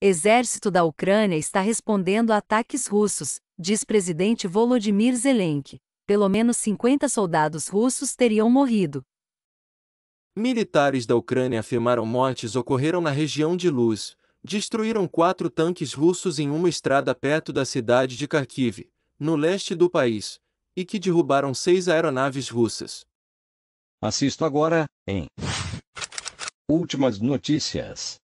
Exército da Ucrânia está respondendo a ataques russos, diz presidente Volodymyr Zelensky. Pelo menos 50 soldados russos teriam morrido. Militares da Ucrânia afirmaram mortes ocorreram na região de Luz. Destruíram quatro tanques russos em uma estrada perto da cidade de Kharkiv, no leste do país, e que derrubaram seis aeronaves russas. Assisto agora, em Últimas notícias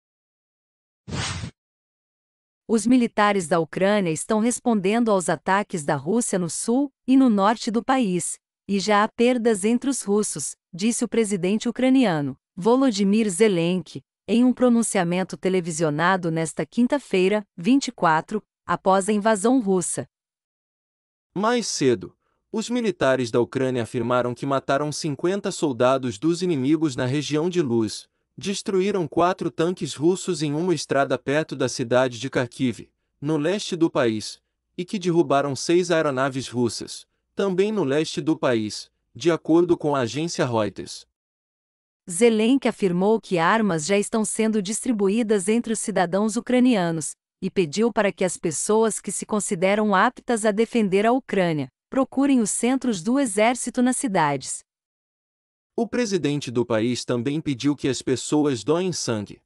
os militares da Ucrânia estão respondendo aos ataques da Rússia no sul e no norte do país, e já há perdas entre os russos, disse o presidente ucraniano, Volodymyr Zelensky, em um pronunciamento televisionado nesta quinta-feira, 24, após a invasão russa. Mais cedo, os militares da Ucrânia afirmaram que mataram 50 soldados dos inimigos na região de Luz, destruíram quatro tanques russos em uma estrada perto da cidade de Kharkiv, no leste do país, e que derrubaram seis aeronaves russas, também no leste do país, de acordo com a agência Reuters. Zelensky afirmou que armas já estão sendo distribuídas entre os cidadãos ucranianos e pediu para que as pessoas que se consideram aptas a defender a Ucrânia procurem os centros do exército nas cidades. O presidente do país também pediu que as pessoas doem sangue.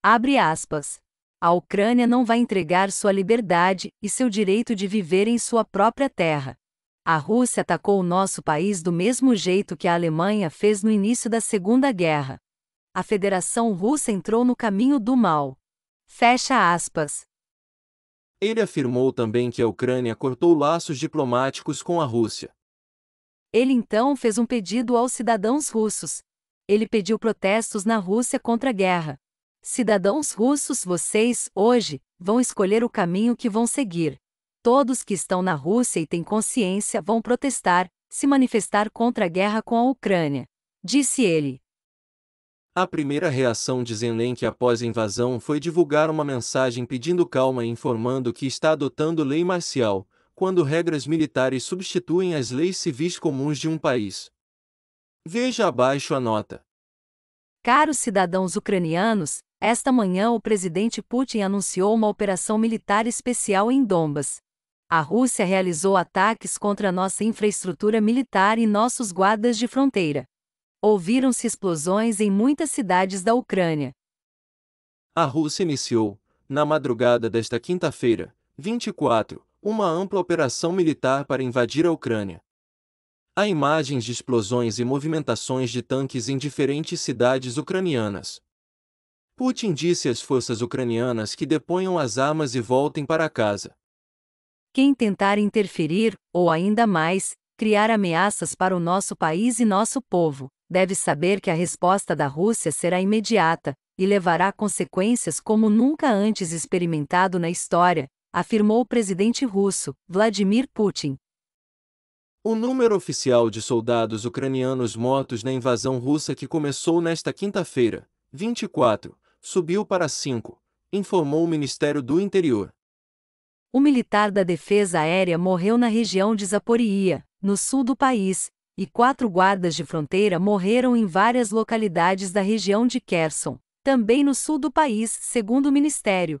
Abre aspas. A Ucrânia não vai entregar sua liberdade e seu direito de viver em sua própria terra. A Rússia atacou o nosso país do mesmo jeito que a Alemanha fez no início da Segunda Guerra. A Federação Russa entrou no caminho do mal. Fecha aspas. Ele afirmou também que a Ucrânia cortou laços diplomáticos com a Rússia. Ele então fez um pedido aos cidadãos russos. Ele pediu protestos na Rússia contra a guerra. Cidadãos russos, vocês, hoje, vão escolher o caminho que vão seguir. Todos que estão na Rússia e têm consciência vão protestar, se manifestar contra a guerra com a Ucrânia. Disse ele. A primeira reação de Zelensky após a invasão foi divulgar uma mensagem pedindo calma e informando que está adotando lei marcial, quando regras militares substituem as leis civis comuns de um país. Veja abaixo a nota. Caros cidadãos ucranianos, esta manhã o presidente Putin anunciou uma operação militar especial em Dombas. A Rússia realizou ataques contra nossa infraestrutura militar e nossos guardas de fronteira. Ouviram-se explosões em muitas cidades da Ucrânia. A Rússia iniciou, na madrugada desta quinta-feira, 24, uma ampla operação militar para invadir a Ucrânia. Há imagens de explosões e movimentações de tanques em diferentes cidades ucranianas. Putin disse às forças ucranianas que deponham as armas e voltem para casa. Quem tentar interferir, ou ainda mais, criar ameaças para o nosso país e nosso povo, deve saber que a resposta da Rússia será imediata e levará consequências como nunca antes experimentado na história, afirmou o presidente russo, Vladimir Putin. O número oficial de soldados ucranianos mortos na invasão russa que começou nesta quinta-feira, 24, subiu para 5, informou o Ministério do Interior. O militar da Defesa Aérea morreu na região de Zaporia, no sul do país, e quatro guardas de fronteira morreram em várias localidades da região de Kherson, também no sul do país, segundo o Ministério